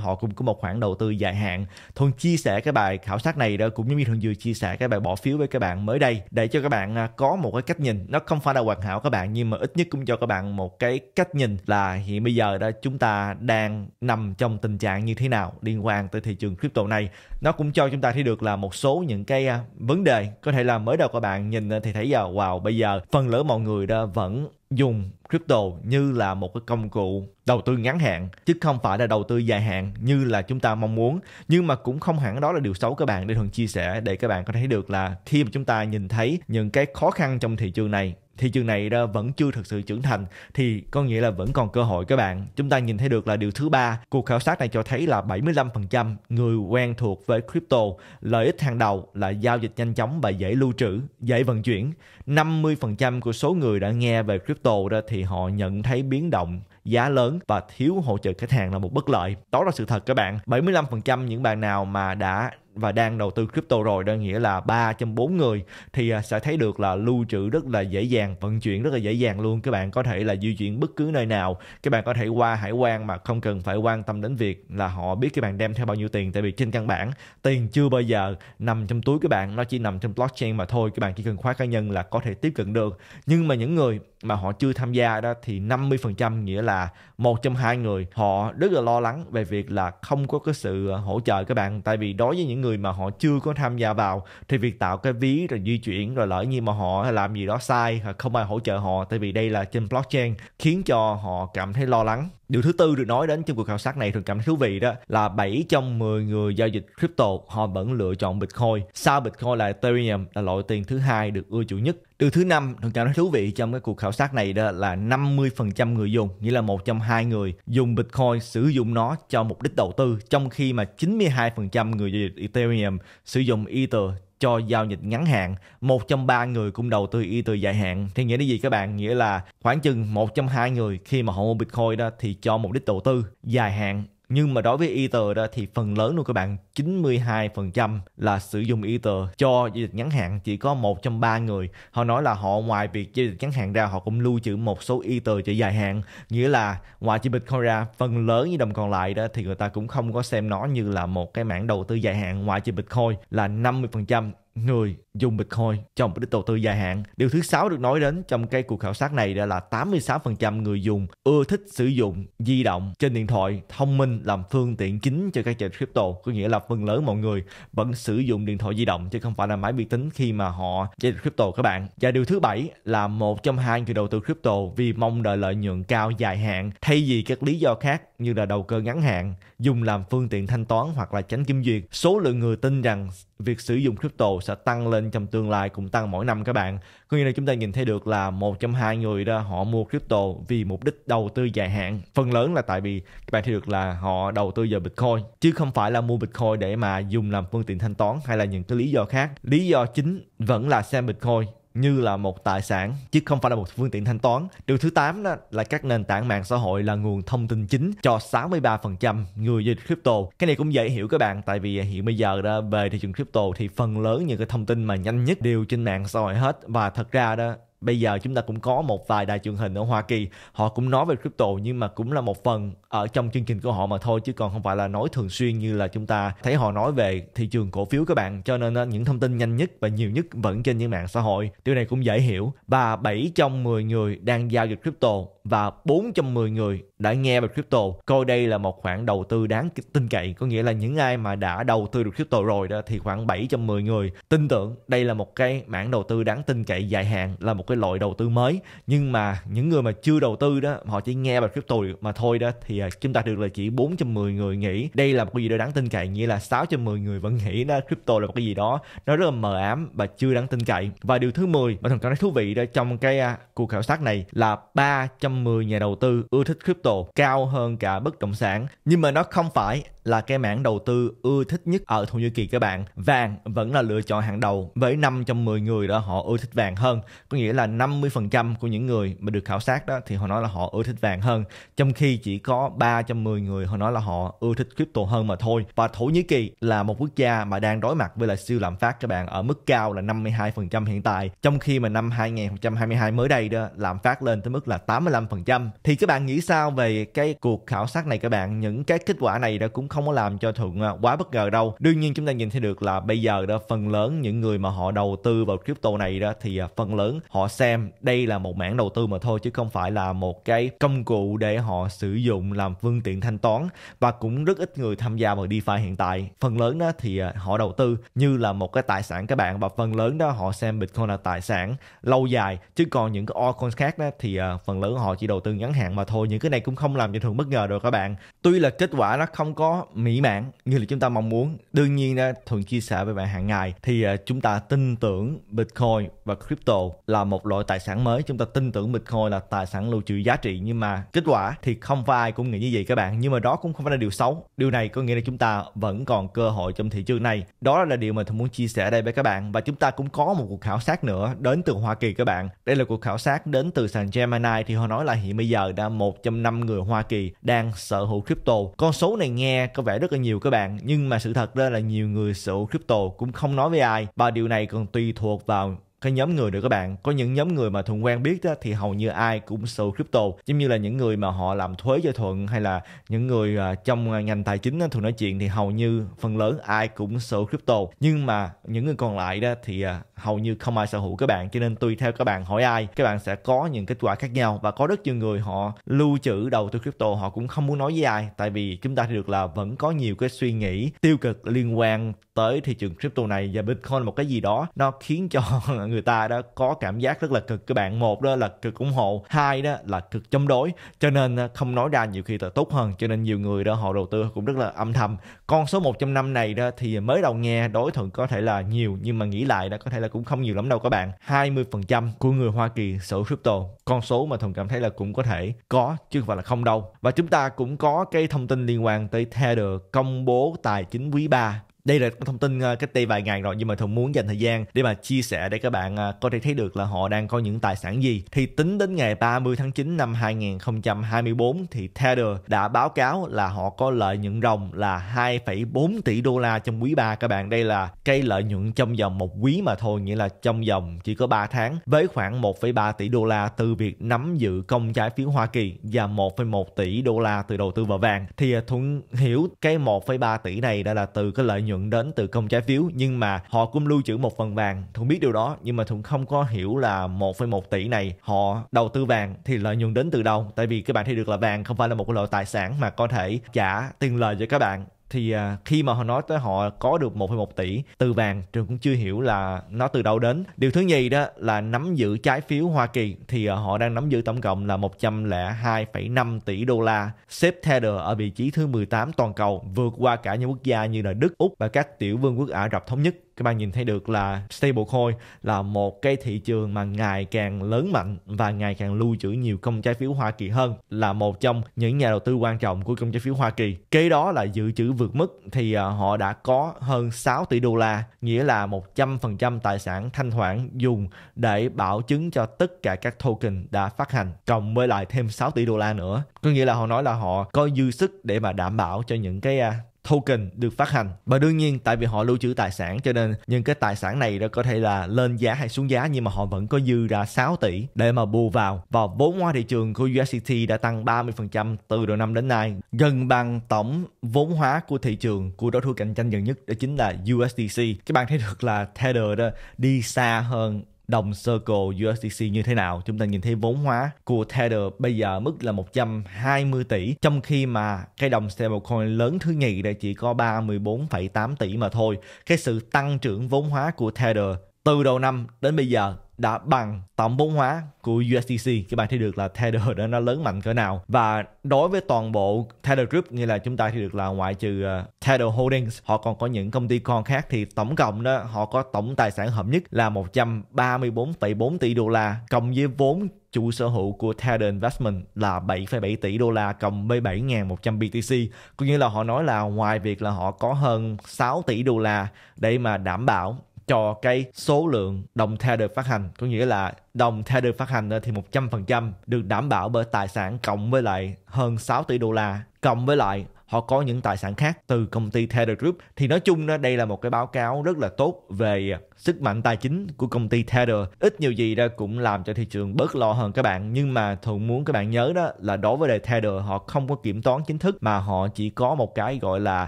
họ cũng có một khoản đầu tư dài hạn thuần chia sẻ cái bài khảo sát này đó cũng như thường dư chia sẻ cái bài bỏ phiếu với các bạn mới đây để cho các bạn à, có một cái cách nhìn nó không phải là hoàn hảo các bạn nhưng mà ít nhất cũng cho các bạn một cái cách nhìn là hiện bây giờ đó chúng ta đang nằm trong tình trạng như thế nào liên quan tới thị trường crypto này nó cũng cho chúng ta thấy được là một số những cái à, vấn đề có thể là mới đầu các bạn nhìn à, thì thấy giờ à, wow bây giờ phần lớn mọi người đó vẫn dùng crypto như là một cái công cụ đầu tư ngắn hạn chứ không phải là đầu tư dài hạn như là chúng ta mong muốn nhưng mà cũng không hẳn đó là điều xấu các bạn để thường chia sẻ để các bạn có thể thấy được là khi mà chúng ta nhìn thấy những cái khó khăn trong thị trường này thị trường này vẫn chưa thực sự trưởng thành thì có nghĩa là vẫn còn cơ hội các bạn. Chúng ta nhìn thấy được là điều thứ ba, cuộc khảo sát này cho thấy là 75% người quen thuộc với crypto, lợi ích hàng đầu là giao dịch nhanh chóng và dễ lưu trữ, dễ vận chuyển. 50% của số người đã nghe về crypto đó thì họ nhận thấy biến động giá lớn và thiếu hỗ trợ khách hàng là một bất lợi. Đó là sự thật các bạn. 75% những bạn nào mà đã và đang đầu tư crypto rồi đơn nghĩa là 3 trong 4 người thì à, sẽ thấy được là lưu trữ rất là dễ dàng vận chuyển rất là dễ dàng luôn các bạn có thể là di chuyển bất cứ nơi nào các bạn có thể qua hải quan mà không cần phải quan tâm đến việc là họ biết các bạn đem theo bao nhiêu tiền tại vì trên căn bản tiền chưa bao giờ nằm trong túi các bạn nó chỉ nằm trong blockchain mà thôi các bạn chỉ cần khóa cá nhân là có thể tiếp cận được nhưng mà những người mà họ chưa tham gia đó thì 50% nghĩa là một trong hai người họ rất là lo lắng về việc là không có cái sự à, hỗ trợ các bạn tại vì đối với những người mà họ chưa có tham gia vào thì việc tạo cái ví rồi di chuyển rồi lỡ như mà họ làm gì đó sai hoặc không ai hỗ trợ họ tại vì đây là trên blockchain khiến cho họ cảm thấy lo lắng Điều thứ tư được nói đến trong cuộc khảo sát này thường cảm thấy thú vị đó là 7 trong 10 người giao dịch crypto họ vẫn lựa chọn Bitcoin. Sau Bitcoin là Ethereum là loại tiền thứ hai được ưa chuộng nhất Điều thứ năm thực ra nó thú vị trong cái cuộc khảo sát này đó là 50% người dùng, nghĩa là một trong hai người dùng Bitcoin sử dụng nó cho mục đích đầu tư, trong khi mà 92% người dùng Ethereum sử dụng Ether cho giao dịch ngắn hạn. Một trong ba người cũng đầu tư Ether dài hạn. Thì nghĩa là gì các bạn? Nghĩa là khoảng chừng một trong hai người khi mà họ mua Bitcoin đó thì cho mục đích đầu tư dài hạn nhưng mà đối với Ether đó thì phần lớn luôn các bạn 92% là sử dụng Ether cho giao dịch ngắn hạn chỉ có một trong ba người. Họ nói là họ ngoài việc giao dịch ngắn hạn ra họ cũng lưu trữ một số Ether cho dài hạn. Nghĩa là ngoài chỉ Bitcoin ra phần lớn như đồng còn lại đó thì người ta cũng không có xem nó như là một cái mảng đầu tư dài hạn ngoài chỉ Bitcoin là 50% người dùng Bitcoin trong mục đích đầu tư dài hạn. Điều thứ sáu được nói đến trong cái cuộc khảo sát này đó là 86% người dùng ưa thích sử dụng di động trên điện thoại thông minh làm phương tiện chính cho các trò crypto. Có nghĩa là phần lớn mọi người vẫn sử dụng điện thoại di động chứ không phải là máy vi tính khi mà họ chơi crypto các bạn. Và điều thứ bảy là một trong hai người đầu tư crypto vì mong đợi lợi nhuận cao dài hạn thay vì các lý do khác như là đầu cơ ngắn hạn dùng làm phương tiện thanh toán hoặc là tránh kiểm duyệt. Số lượng người tin rằng việc sử dụng crypto sẽ tăng lên trong tương lai cũng tăng mỗi năm các bạn. Có nghĩa là chúng ta nhìn thấy được là một trong hai người đó họ mua crypto vì mục đích đầu tư dài hạn. Phần lớn là tại vì các bạn thấy được là họ đầu tư vào Bitcoin chứ không phải là mua Bitcoin để mà dùng làm phương tiện thanh toán hay là những cái lý do khác. Lý do chính vẫn là xem Bitcoin như là một tài sản chứ không phải là một phương tiện thanh toán. Điều thứ 8 đó là các nền tảng mạng xã hội là nguồn thông tin chính cho 63% người dịch crypto. Cái này cũng dễ hiểu các bạn tại vì hiện bây giờ đó về thị trường crypto thì phần lớn những cái thông tin mà nhanh nhất đều trên mạng xã hội hết và thật ra đó bây giờ chúng ta cũng có một vài đài truyền hình ở Hoa Kỳ họ cũng nói về crypto nhưng mà cũng là một phần ở trong chương trình của họ mà thôi chứ còn không phải là nói thường xuyên như là chúng ta thấy họ nói về thị trường cổ phiếu các bạn cho nên ờ, những thông tin nhanh nhất và nhiều nhất vẫn trên những mạng xã hội điều này cũng dễ hiểu và 7 trong 10 người đang giao dịch crypto và 410 người đã nghe về crypto coi đây là một khoản đầu tư đáng tin cậy có nghĩa là những ai mà đã đầu tư được crypto rồi đó thì khoảng 710 người tin tưởng đây là một cái mảng đầu tư đáng tin cậy dài hạn là một cái loại đầu tư mới nhưng mà những người mà chưa đầu tư đó họ chỉ nghe về crypto mà thôi đó thì à, chúng ta được là chỉ 410 người nghĩ đây là một cái gì đó đáng tin cậy nghĩa là 610 người vẫn nghĩ đó crypto là một cái gì đó nó rất là mờ ám và chưa đáng tin cậy và điều thứ 10 mà thằng cảm thấy thú vị đó trong cái à, cuộc khảo sát này là 310 nhà đầu tư ưa thích crypto crypto cao hơn cả bất động sản nhưng mà nó không phải là cái mảng đầu tư ưa thích nhất ở Thổ Nhĩ Kỳ các bạn. Vàng vẫn là lựa chọn hàng đầu với 5 trong 10 người đó họ ưa thích vàng hơn. Có nghĩa là 50% của những người mà được khảo sát đó thì họ nói là họ ưa thích vàng hơn. Trong khi chỉ có 3 trong 10 người họ nói là họ ưa thích crypto hơn mà thôi. Và Thổ Nhĩ Kỳ là một quốc gia mà đang đối mặt với là siêu lạm phát các bạn ở mức cao là 52% hiện tại. Trong khi mà năm 2022 mới đây đó lạm phát lên tới mức là 85%. Thì các bạn nghĩ sao về cái cuộc khảo sát này các bạn? Những cái kết quả này đó cũng không có làm cho thượng à, quá bất ngờ đâu đương nhiên chúng ta nhìn thấy được là bây giờ đó phần lớn những người mà họ đầu tư vào crypto này đó thì à, phần lớn họ xem đây là một mảng đầu tư mà thôi chứ không phải là một cái công cụ để họ sử dụng làm phương tiện thanh toán và cũng rất ít người tham gia vào DeFi hiện tại phần lớn đó thì à, họ đầu tư như là một cái tài sản các bạn và phần lớn đó họ xem Bitcoin là tài sản lâu dài chứ còn những cái altcoin khác đó thì phần lớn họ chỉ đầu tư ngắn hạn mà thôi những cái này cũng không làm cho thường bất ngờ được các bạn tuy là kết quả nó không có mỹ mãn như là chúng ta mong muốn đương nhiên đã thường chia sẻ với bạn hàng ngày thì à, chúng ta tin tưởng bitcoin và crypto là một loại tài sản mới chúng ta tin tưởng bitcoin là tài sản lưu trữ giá trị nhưng mà kết quả thì không phải ai cũng nghĩ như vậy các bạn nhưng mà đó cũng không phải là điều xấu điều này có nghĩa là chúng ta vẫn còn cơ hội trong thị trường này đó là điều mà tôi muốn chia sẻ đây với các bạn và chúng ta cũng có một cuộc khảo sát nữa đến từ Hoa Kỳ các bạn đây là cuộc khảo sát đến từ sàn Gemini thì họ nói là hiện bây giờ đã một năm người Hoa Kỳ đang sở hữu crypto con số này nghe có vẻ rất là nhiều các bạn nhưng mà sự thật ra là nhiều người sở hữu crypto cũng không nói với ai và điều này còn tùy thuộc vào cái nhóm người nữa các bạn có những nhóm người mà thuận quen biết đó, thì hầu như ai cũng sầu crypto giống như là những người mà họ làm thuế cho thuận hay là những người à, trong à, ngành tài chính thường nói chuyện thì hầu như phần lớn ai cũng sở crypto nhưng mà những người còn lại đó thì à, hầu như không ai sở hữu các bạn cho nên tùy theo các bạn hỏi ai các bạn sẽ có những kết quả khác nhau và có rất nhiều người họ lưu trữ đầu tư crypto họ cũng không muốn nói với ai tại vì chúng ta thì được là vẫn có nhiều cái suy nghĩ tiêu cực liên quan tới thị trường crypto này và Bitcoin một cái gì đó nó khiến cho người ta đã có cảm giác rất là cực các bạn một đó là cực ủng hộ hai đó là cực chống đối cho nên à, không nói ra nhiều khi là tốt hơn cho nên nhiều người đó họ đầu tư cũng rất là âm thầm con số năm này đó thì mới đầu nghe đối tượng có thể là nhiều nhưng mà nghĩ lại đó có thể là cũng không nhiều lắm đâu các bạn 20% của người Hoa Kỳ sở crypto con số mà Thuận cảm thấy là cũng có thể có chứ không phải là không đâu và chúng ta cũng có cái thông tin liên quan tới Tether công bố tài chính quý 3 đây là thông tin ờ, cách đây vài ngày rồi nhưng mà thường muốn dành thời gian để mà chia sẻ để các bạn ờ, có thể thấy được là họ đang có những tài sản gì thì tính đến ngày 30 tháng 9 năm 2024 thì Tether đã báo cáo là họ có lợi nhuận ròng là 2,4 tỷ đô la trong quý 3 các bạn đây là cây lợi nhuận trong vòng một quý mà thôi nghĩa là trong vòng chỉ có 3 tháng với khoảng 1,3 tỷ đô la từ việc nắm giữ công trái phiếu Hoa Kỳ và 1,1 tỷ đô la từ đầu tư vào vàng thì ờ, Thuận hiểu cái 1,3 tỷ này đã là từ cái lợi nhuận nhuận đến từ công trái phiếu nhưng mà họ cũng lưu trữ một phần vàng thuận biết điều đó nhưng mà thuận không có hiểu là 1,1 tỷ này họ đầu tư vàng thì lợi nhuận đến từ đâu tại vì các bạn thấy được là vàng không phải là một loại tài sản mà có thể trả tiền lời cho các bạn thì à, khi mà họ nói tới họ có được 1,1 tỷ từ vàng trường cũng chưa hiểu là nó từ đâu đến điều thứ nhì đó là nắm giữ trái phiếu Hoa Kỳ thì à, họ đang nắm giữ tổng cộng là 102,5 tỷ đô la xếp Tether ở vị trí thứ 18 toàn cầu vượt qua cả những quốc gia như là Đức Úc và các tiểu vương quốc Ả Rập Thống Nhất các bạn nhìn thấy được là stablecoin là một cái thị trường mà ngày càng lớn mạnh và ngày càng lưu trữ nhiều công trái phiếu Hoa Kỳ hơn là một trong những nhà đầu tư quan trọng của công trái phiếu Hoa Kỳ. Kế đó là dự trữ vượt mức thì à, họ đã có hơn 6 tỷ đô la, nghĩa là 100% tài sản thanh khoản dùng để bảo chứng cho tất cả các token đã phát hành cộng với lại thêm 6 tỷ đô la nữa. Có nghĩa là họ nói là họ có dư sức để mà đảm bảo cho những cái à, token được phát hành và đương nhiên tại vì họ lưu trữ tài sản cho nên những cái tài sản này đó có thể là lên giá hay xuống giá nhưng mà họ vẫn có dư ra 6 tỷ để mà bù vào và vốn hóa thị trường của USDT đã tăng 30% từ đầu năm đến nay gần bằng tổng vốn hóa của thị trường của đối thủ cạnh tranh gần nhất đó chính là USDC các bạn thấy được là Tether đó đi xa hơn đồng Circle USDC như thế nào. Chúng ta nhìn thấy vốn hóa của Tether bây giờ mức là 120 tỷ, trong khi mà cái đồng stablecoin lớn thứ nhì đây chỉ có 34,8 tỷ mà thôi. Cái sự tăng trưởng vốn hóa của Tether từ đầu năm đến bây giờ đã bằng tổng vốn hóa của USDC các bạn thấy được là Tether đó nó lớn mạnh cỡ nào và đối với toàn bộ Tether Group như là chúng ta thấy được là ngoại trừ ờ, Tether Holdings họ còn có những công ty con khác thì tổng cộng đó họ có tổng tài sản hợp nhất là 134,4 tỷ đô la cộng với vốn chủ sở hữu của Tether Investment là 7,7 tỷ đô la cộng với 7.100 BTC. cũng như là họ nói là ngoài việc là họ có hơn 6 tỷ đô la để mà đảm bảo cho cái số lượng đồng theo được phát hành có nghĩa là đồng theo được phát hành ờ, thì 100% được đảm bảo bởi tài sản cộng với lại hơn 6 tỷ đô la cộng với lại họ có những tài sản khác từ công ty Tether Group thì nói chung đây là một cái báo cáo rất là tốt về sức mạnh tài chính của công ty Tether ít nhiều gì ra cũng làm cho thị trường bớt lo hơn các bạn nhưng mà thường muốn các bạn nhớ đó là đối với đề Tether họ không có kiểm toán chính thức mà họ chỉ có một cái gọi là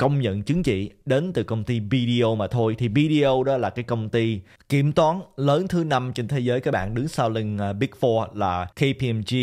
công nhận chứng chỉ đến từ công ty BDO mà thôi thì BDO đó là cái công ty kiểm toán lớn thứ năm trên thế giới các bạn đứng sau lưng ờ, Big Four là KPMG,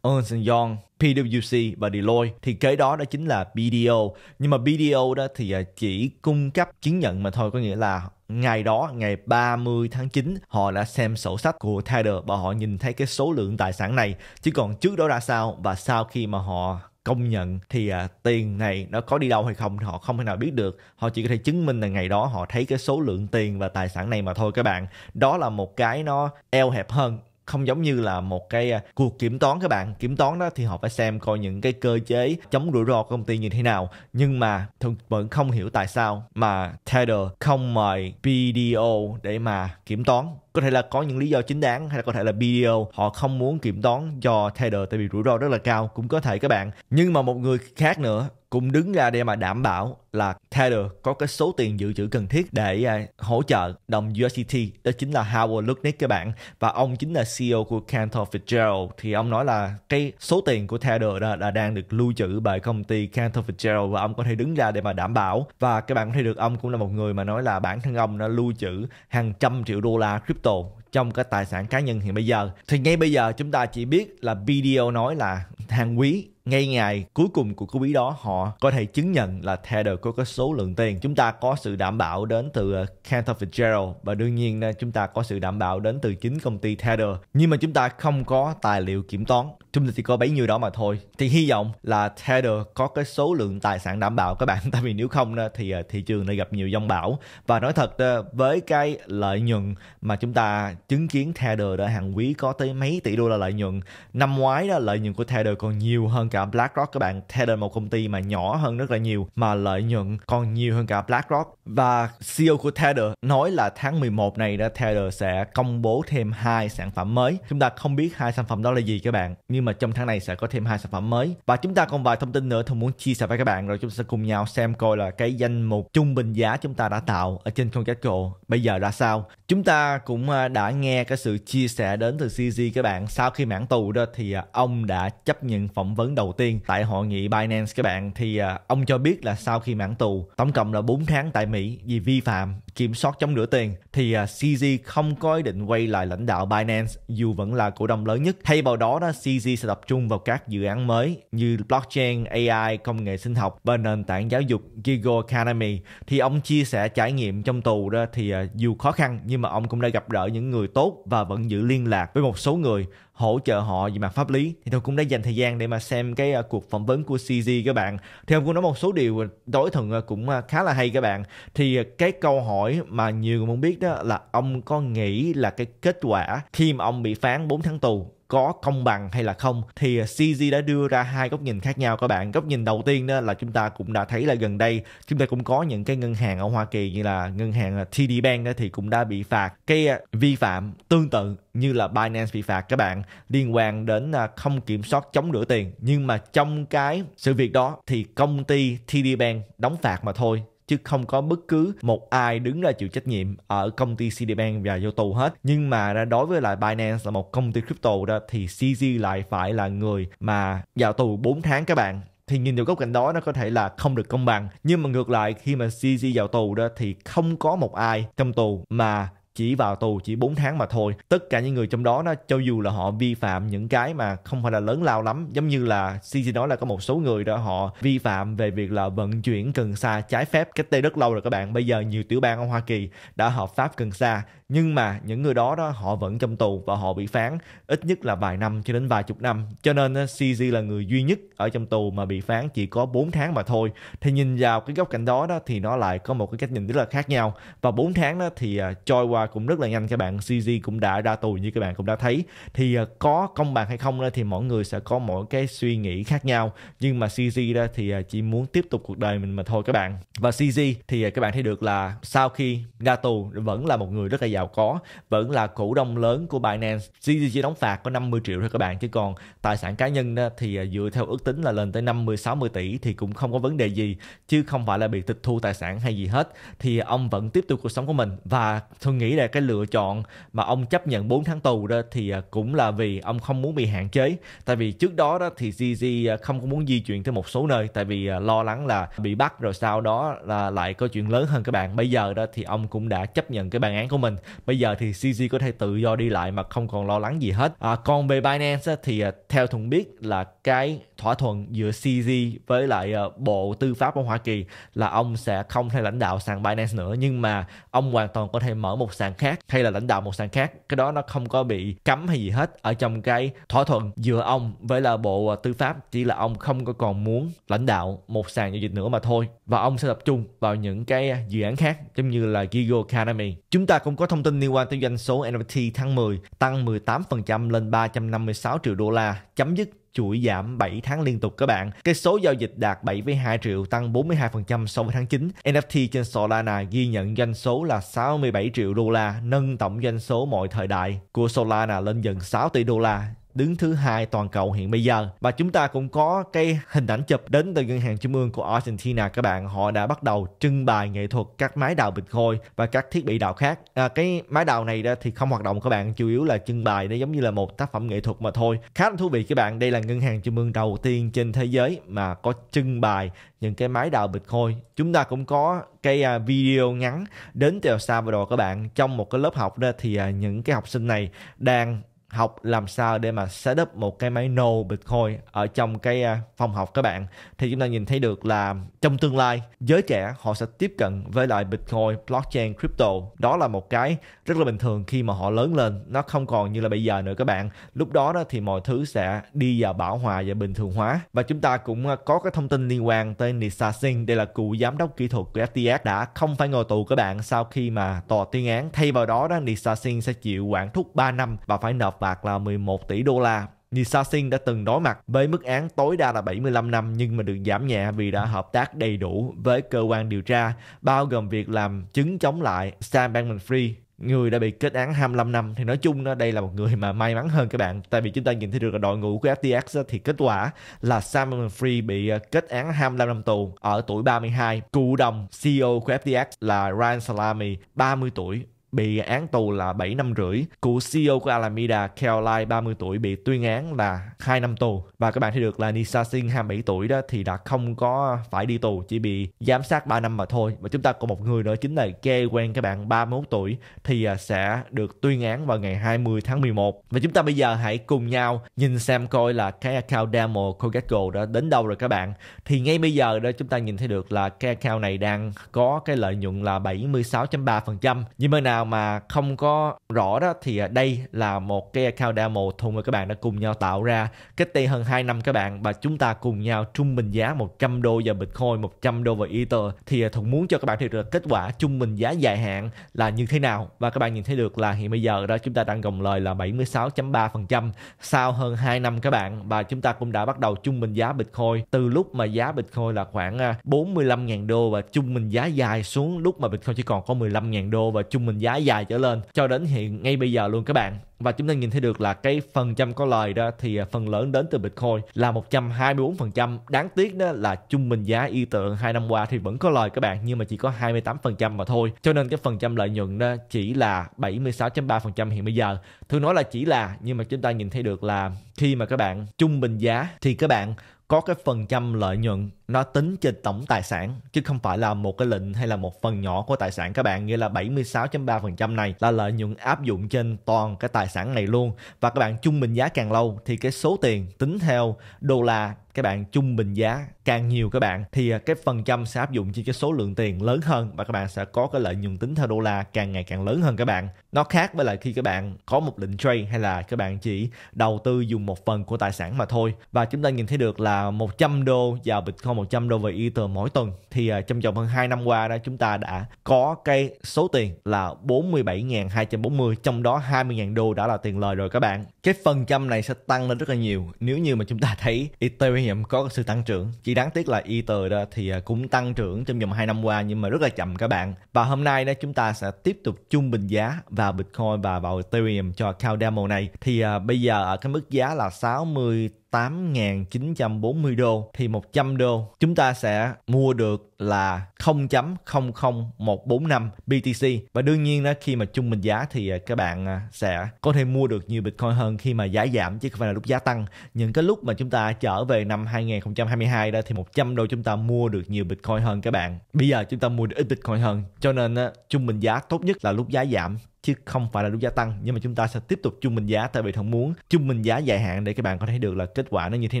Ernst Young, PwC và Deloitte thì cái đó đó chính là BDO nhưng mà BDO đó thì ờ, chỉ cung cấp chứng nhận mà thôi có nghĩa là ngày đó ngày 30 tháng 9 họ đã xem sổ sách của Tider và họ nhìn thấy cái số lượng tài sản này chứ còn trước đó ra sao và sau khi mà họ công nhận thì à, tiền này nó có đi đâu hay không thì họ không thể nào biết được họ chỉ có thể chứng minh là ngày đó họ thấy cái số lượng tiền và tài sản này mà thôi các bạn đó là một cái nó eo hẹp hơn không giống như là một cái à, cuộc kiểm toán các bạn kiểm toán đó thì họ phải xem coi những cái cơ chế chống rủi ro của công ty như thế nào nhưng mà thường vẫn không hiểu tại sao mà Tether không mời BDO để mà kiểm toán có thể là có những lý do chính đáng hay là có thể là BDO họ không muốn kiểm toán do Tether tại vì rủi ro rất là cao cũng có thể các bạn nhưng mà một người khác nữa cũng đứng ra để mà đảm bảo là tether có cái số tiền dự trữ cần thiết để à, hỗ trợ đồng USDT đó chính là Howard Lutnick các bạn và ông chính là CEO của Cantor Fitzgerald thì ông nói là cái số tiền của tether đó là đang được lưu trữ bởi công ty Cantor Fitzgerald và ông có thể đứng ra để mà đảm bảo và các bạn có thể được ông cũng là một người mà nói là bản thân ông đã lưu trữ hàng trăm triệu đô la crypto trong cái tài sản cá nhân hiện bây giờ thì ngay bây giờ chúng ta chỉ biết là video nói là hàng quý ngay ngày cuối cùng của cú bí đó họ có thể chứng nhận là Tether có cái số lượng tiền chúng ta có sự đảm bảo đến từ Cantor ờ, Fitzgerald và đương nhiên ờ, chúng ta có sự đảm bảo đến từ chính công ty Tether nhưng mà chúng ta không có tài liệu kiểm toán chúng ta chỉ có bấy nhiêu đó mà thôi thì hy vọng là Tether có cái số lượng tài sản đảm bảo các bạn tại vì nếu không ờ, thì thị trường lại gặp nhiều dông bão và nói thật với cái lợi nhuận mà chúng ta chứng kiến Tether đã hàng quý có tới mấy tỷ đô la lợi nhuận năm ngoái đó lợi nhuận của Tether còn nhiều hơn cả BlackRock các bạn. Tether một công ty mà nhỏ hơn rất là nhiều mà lợi nhuận còn nhiều hơn cả BlackRock. Và CEO của Tether nói là tháng 11 này đó Tether sẽ công bố thêm hai sản phẩm mới. Chúng ta không biết hai sản phẩm đó là gì các bạn, nhưng mà trong tháng này sẽ có thêm hai sản phẩm mới. Và chúng ta còn vài thông tin nữa thông muốn chia sẻ với các bạn rồi chúng ta sẽ cùng nhau xem coi là cái danh mục trung bình giá chúng ta đã tạo ở trên con cổ bây giờ ra sao. Chúng ta cũng à, đã nghe cái sự chia sẻ đến từ CZ các bạn sau khi mãn tù đó thì à, ông đã chấp nhận phỏng vấn đầu đầu tiên tại hội nghị Binance các bạn thì à, ông cho biết là sau khi mãn tù tổng cộng là 4 tháng tại Mỹ vì vi phạm kiểm soát chống rửa tiền thì CZ à, không có ý định quay lại lãnh đạo Binance dù vẫn là cổ đông lớn nhất. Thay vào đó, đó CZ sẽ tập trung vào các dự án mới như blockchain, AI, công nghệ sinh học và nền tảng giáo dục Gigo Academy. Thì ông chia sẻ trải nghiệm trong tù đó thì à, dù khó khăn nhưng mà ông cũng đã gặp gỡ những người tốt và vẫn giữ liên lạc với một số người hỗ trợ họ về mặt pháp lý thì tôi cũng đã dành thời gian để mà xem cái uh, cuộc phỏng vấn của CZ các bạn thì ông cũng nói một số điều đối thần uh, cũng uh, khá là hay các bạn thì uh, cái câu hỏi mà nhiều người muốn biết đó là ông có nghĩ là cái kết quả khi mà ông bị phán 4 tháng tù có công bằng hay là không thì à, Cz đã đưa ra hai góc nhìn khác nhau các bạn góc nhìn đầu tiên đó là chúng ta cũng đã thấy là gần đây chúng ta cũng có những cái ngân hàng ở Hoa Kỳ như là ngân hàng à, TD Bank đó thì cũng đã bị phạt cái à, vi phạm tương tự như là Binance bị phạt các bạn liên quan đến không kiểm soát chống rửa tiền nhưng mà trong cái sự việc đó thì công ty TD Bank đóng phạt mà thôi chứ không có bất cứ một ai đứng ra chịu trách nhiệm ở công ty CitiBank và vô tù hết nhưng mà đối với lại Binance là một công ty crypto đó thì CZ lại phải là người mà vào tù 4 tháng các bạn thì nhìn vào góc cạnh đó nó có thể là không được công bằng nhưng mà ngược lại khi mà CZ vào tù đó thì không có một ai trong tù mà chỉ vào tù chỉ 4 tháng mà thôi. Tất cả những người trong đó đó cho dù là họ vi phạm những cái mà không phải là lớn lao lắm, giống như là CG nói là có một số người đó họ vi phạm về việc là vận chuyển cần sa trái phép cách đây rất lâu rồi các bạn. Bây giờ nhiều tiểu bang ở Hoa Kỳ đã hợp pháp cần sa nhưng mà những người đó đó họ vẫn trong tù và họ bị phán ít nhất là vài năm cho đến vài chục năm cho nên CG là người duy nhất ở trong tù mà bị phán chỉ có 4 tháng mà thôi thì nhìn vào cái góc cạnh đó đó thì nó lại có một cái cách nhìn rất là khác nhau và 4 tháng đó thì à, trôi qua cũng rất là nhanh các bạn CG cũng đã ra tù như các bạn cũng đã thấy thì à, có công bằng hay không thì mọi người sẽ có mỗi cái suy nghĩ khác nhau nhưng mà CG đó thì à, chỉ muốn tiếp tục cuộc đời mình mà thôi các bạn và CG thì các bạn thấy được là sau khi ra tù vẫn là một người rất là giàu giàu có vẫn là cổ đông lớn của Binance GDG đóng phạt có 50 triệu thôi các bạn chứ còn tài sản cá nhân đó thì à, dựa theo ước tính là lên tới 50 60 tỷ thì cũng không có vấn đề gì chứ không phải là bị tịch thu tài sản hay gì hết thì ông vẫn tiếp tục cuộc sống của mình và tôi nghĩ là cái lựa chọn mà ông chấp nhận 4 tháng tù đó thì à, cũng là vì ông không muốn bị hạn chế tại vì trước đó đó thì GG à, không có muốn di chuyển tới một số nơi tại vì lo lắng là bị bắt rồi sau đó là lại có chuyện lớn hơn các bạn bây giờ đó thì ông cũng đã chấp nhận cái bản án của mình bây giờ thì CZ có thể tự do đi lại mà không còn lo lắng gì hết à, còn về Binance thì à, theo Thuận biết là cái thỏa thuận giữa CZ với lại ờ, Bộ Tư pháp của Hoa Kỳ là ông sẽ không thay lãnh đạo sàn Binance nữa nhưng mà ông hoàn toàn có thể mở một sàn khác hay là lãnh đạo một sàn khác cái đó nó không có bị cấm hay gì hết ở trong cái thỏa thuận giữa ông với là Bộ ờ, Tư pháp chỉ là ông không có còn muốn lãnh đạo một sàn giao dịch nữa mà thôi và ông sẽ tập trung vào những cái ờ, dự án khác giống như là Gigo Academy. Chúng ta cũng có thông tin liên quan tới doanh số NFT tháng 10 tăng 18% lên 356 triệu đô la chấm dứt chuỗi giảm 7 tháng liên tục các bạn. Cái số giao dịch đạt 7,2 triệu tăng 42% so với tháng 9. NFT trên Solana ghi nhận doanh số là 67 triệu đô la, nâng tổng doanh số mọi thời đại của Solana lên gần 6 tỷ đô la đứng thứ hai toàn cầu hiện bây giờ và chúng ta cũng có cái hình ảnh chụp đến từ ngân hàng trung ương của Argentina các bạn họ đã bắt đầu trưng bày nghệ thuật các máy đào bình khôi và các thiết bị đào khác à, cái máy đào này thì không hoạt động các bạn chủ yếu là trưng bày nó giống như là một tác phẩm nghệ thuật mà thôi khá là thú vị các bạn đây là ngân hàng trung ương đầu tiên trên thế giới mà có trưng bày những cái máy đào bịch khôi chúng ta cũng có cái à, video ngắn đến từ El Salvador các bạn trong một cái lớp học đó thì à, những cái học sinh này đang học làm sao để mà setup một cái máy nô Bitcoin ở trong cái à, phòng học các bạn thì chúng ta nhìn thấy được là trong tương lai giới trẻ họ sẽ tiếp cận với lại Bitcoin, blockchain, crypto đó là một cái rất là bình thường khi mà họ lớn lên nó không còn như là bây giờ nữa các bạn lúc đó đó thì mọi thứ sẽ đi vào bảo hòa và bình thường hóa và chúng ta cũng à, có cái thông tin liên quan tới Nisa Singh đây là cựu giám đốc kỹ thuật của FTX đã không phải ngồi tù các bạn sau khi mà tòa tuyên án thay vào đó đó Nisa Singh sẽ chịu quản thúc 3 năm và phải nộp bạc là 11 tỷ đô la. Nisashin đã từng đối mặt với mức án tối đa là 75 năm nhưng mà được giảm nhẹ vì đã hợp tác đầy đủ với cơ quan điều tra, bao gồm việc làm chứng chống lại Sam Bankman-Fried người đã bị kết án 25 năm thì nói chung đó, đây là một người mà may mắn hơn các bạn tại vì chúng ta nhìn thấy được là đội ngũ của FTX thì kết quả là Sam bankman Free bị ờ, kết án 25 năm tù ở tuổi 32 cụ đồng CEO của FTX là Ryan Salami 30 tuổi bị án tù là 7 năm rưỡi. Cựu CEO của Alameda, Caroline 30 tuổi bị tuyên án là 2 năm tù. Và các bạn thấy được là Nisa Singh 27 tuổi đó thì đã không có phải đi tù, chỉ bị giám sát 3 năm mà thôi. Và chúng ta còn một người nữa chính là Kê quen các bạn 31 tuổi thì à, sẽ được tuyên án vào ngày 20 tháng 11. Và chúng ta bây giờ hãy cùng nhau nhìn xem coi là cái account demo của Gecko đã đến đâu rồi các bạn. Thì ngay bây giờ đó chúng ta nhìn thấy được là cái account này đang có cái lợi nhuận là 76.3%. Nhưng mà nào nào mà không có rõ đó thì à, đây là một cái account demo thùng mà các bạn đã cùng nhau tạo ra cách đây hơn 2 năm các bạn và chúng ta cùng nhau trung bình giá 100 đô vào Bitcoin, 100 đô vào Ether thì à, Thuận muốn cho các bạn thấy được kết quả trung bình giá dài hạn là như thế nào và các bạn nhìn thấy được là hiện bây giờ đó chúng ta đang gồng lời là 76.3% sau hơn 2 năm các bạn và chúng ta cũng đã bắt đầu trung bình giá Bitcoin từ lúc mà giá Bitcoin là khoảng 45.000 à, đô và trung bình giá dài xuống lúc mà Bitcoin chỉ còn có 15.000 đô và trung bình giá giá dài trở lên cho đến hiện ngay bây giờ luôn các bạn và chúng ta nhìn thấy được là cái phần trăm có lời đó thì à, phần lớn đến từ Bitcoin là 124%. Đáng tiếc đó là trung bình giá y tượng 2 năm qua thì vẫn có lời các bạn nhưng mà chỉ có 28% mà thôi. Cho nên cái phần trăm lợi nhuận đó chỉ là 76.3% hiện bây giờ. Thường nói là chỉ là nhưng mà chúng ta nhìn thấy được là khi mà các bạn trung bình giá thì các bạn có cái phần trăm lợi nhuận nó tính trên tổng tài sản chứ không phải là một cái lệnh hay là một phần nhỏ của tài sản các bạn nghĩa là 76.3% này là lợi nhuận áp dụng trên toàn cái tài sản này luôn và các bạn trung bình giá càng lâu thì cái số tiền tính theo đô la các bạn trung bình giá càng nhiều các bạn thì à, cái phần trăm sẽ áp dụng trên cái số lượng tiền lớn hơn và các bạn sẽ có cái lợi nhuận tính theo đô la càng ngày càng lớn hơn các bạn nó khác với lại khi các bạn có một lệnh trade hay là các bạn chỉ đầu tư dùng một phần của tài sản mà thôi và chúng ta nhìn thấy được là 100 đô vào Bitcoin 100 đô về Ether mỗi tuần thì à, trong vòng hơn 2 năm qua đó chúng ta đã có cái số tiền là 47.240 trong đó 20.000 đô đã là tiền lời rồi các bạn cái phần trăm này sẽ tăng lên rất là nhiều nếu như mà chúng ta thấy Ethereum nguy hiểm có sự tăng trưởng chỉ đáng tiếc là Ether đó thì à, cũng tăng trưởng trong vòng 2 năm qua nhưng mà rất là chậm các bạn và hôm nay đó chúng ta sẽ tiếp tục chung bình giá vào Bitcoin và vào Ethereum cho cao demo này thì uh, bây giờ ở cái mức giá là 60 8.940 đô thì 100 đô chúng ta sẽ mua được là 0.00145 BTC và đương nhiên đó khi mà trung bình giá thì à, các bạn à, sẽ có thể mua được nhiều Bitcoin hơn khi mà giá giảm chứ không phải là lúc giá tăng những cái lúc mà chúng ta trở về năm 2022 đó thì 100 đô chúng ta mua được nhiều Bitcoin hơn các bạn bây giờ chúng ta mua được ít Bitcoin hơn cho nên à, trung bình giá tốt nhất là lúc giá giảm chứ không phải là lúc gia tăng nhưng mà chúng ta sẽ tiếp tục trung bình giá tại vì thằng muốn trung bình giá dài hạn để các bạn có thể được là kết quả nó như thế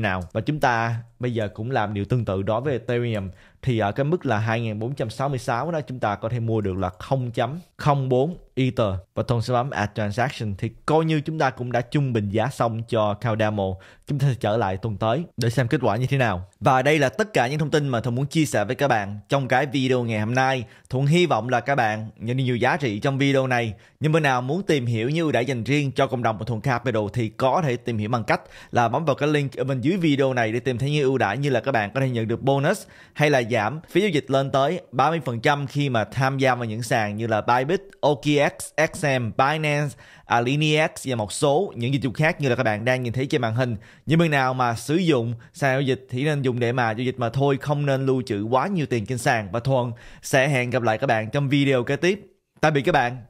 nào và chúng ta bây giờ cũng làm điều tương tự đối với Ethereum thì ở cái mức là 2466 đó chúng ta có thể mua được là 0.04 Ether và token bấm at transaction thì coi như chúng ta cũng đã trung bình giá xong cho Cardano. Chúng ta sẽ trở lại tuần tới để xem kết quả như thế nào. Và đây là tất cả những thông tin mà Thuận muốn chia sẻ với các bạn trong cái video ngày hôm nay. Thuận hy vọng là các bạn nhận được nhiều giá trị trong video này. Nhưng bên nào muốn tìm hiểu như đã dành riêng cho cộng đồng của Thuận Capital thì có thể tìm hiểu bằng cách là bấm vào cái link ở bên dưới video này để tìm thấy những ưu đãi như là các bạn có thể nhận được bonus hay là giảm phí giao dịch lên tới 30% khi mà tham gia vào những sàn như là Bybit, OKX, XM, Binance, Alineax và một số những dịch vụ khác như là các bạn đang nhìn thấy trên màn hình. Những bên nào mà sử dụng sàn giao dịch thì nên dùng để mà giao dịch mà thôi không nên lưu trữ quá nhiều tiền trên sàn và Thuận sẽ hẹn gặp lại các bạn trong video kế tiếp. Tạm biệt các bạn.